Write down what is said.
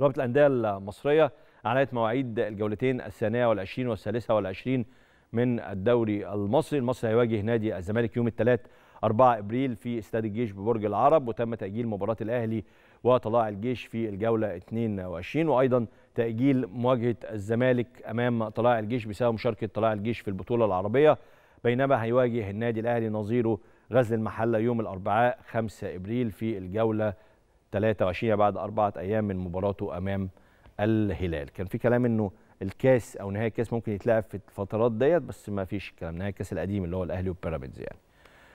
رابطة الأندية المصرية أعلنت مواعيد الجولتين الثانية والعشرين والثالثة والعشرين من الدوري المصري المصري هيواجه نادي الزمالك يوم الثلاث 4 ابريل في استاد الجيش ببرج العرب وتم تاجيل مباراه الاهلي وطلاع الجيش في الجوله 22 وايضا تاجيل مواجهه الزمالك امام طلاع الجيش بسبب مشاركه طلاع الجيش في البطوله العربيه بينما هيواجه النادي الاهلي نظيره غزل المحله يوم الاربعاء 5 ابريل في الجوله 23 بعد أربعة أيام من مباراته أمام الهلال كان في كلام أنه الكاس أو نهاية الكاس ممكن يتلعب في الفترات ديت بس ما فيش الكلام نهاية الكاس القديم اللي هو الأهلي وبيراميدز يعني